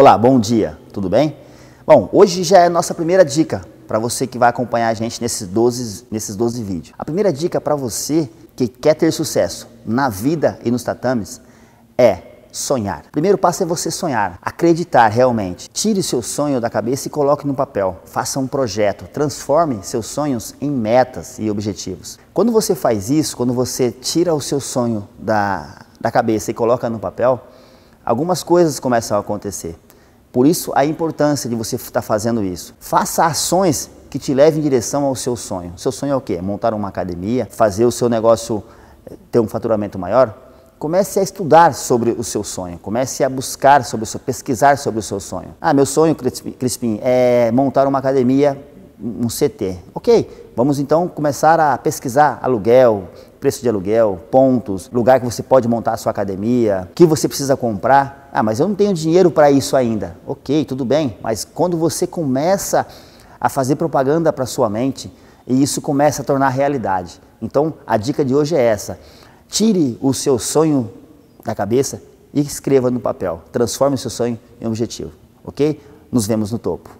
Olá, bom dia, tudo bem? Bom, hoje já é a nossa primeira dica para você que vai acompanhar a gente nesses 12, nesses 12 vídeos. A primeira dica para você que quer ter sucesso na vida e nos tatames é sonhar. O primeiro passo é você sonhar, acreditar realmente. Tire seu sonho da cabeça e coloque no papel. Faça um projeto, transforme seus sonhos em metas e objetivos. Quando você faz isso, quando você tira o seu sonho da, da cabeça e coloca no papel, algumas coisas começam a acontecer. Por isso, a importância de você estar tá fazendo isso. Faça ações que te levem em direção ao seu sonho. Seu sonho é o quê? montar uma academia, fazer o seu negócio eh, ter um faturamento maior? Comece a estudar sobre o seu sonho, comece a buscar sobre o seu, pesquisar sobre o seu sonho. Ah, meu sonho, Crispim, é montar uma academia um CT. Ok, vamos então começar a pesquisar aluguel, preço de aluguel, pontos, lugar que você pode montar a sua academia, o que você precisa comprar. Ah, mas eu não tenho dinheiro para isso ainda. Ok, tudo bem, mas quando você começa a fazer propaganda para sua mente e isso começa a tornar realidade. Então a dica de hoje é essa: tire o seu sonho da cabeça e escreva no papel. Transforme o seu sonho em objetivo, ok? Nos vemos no topo.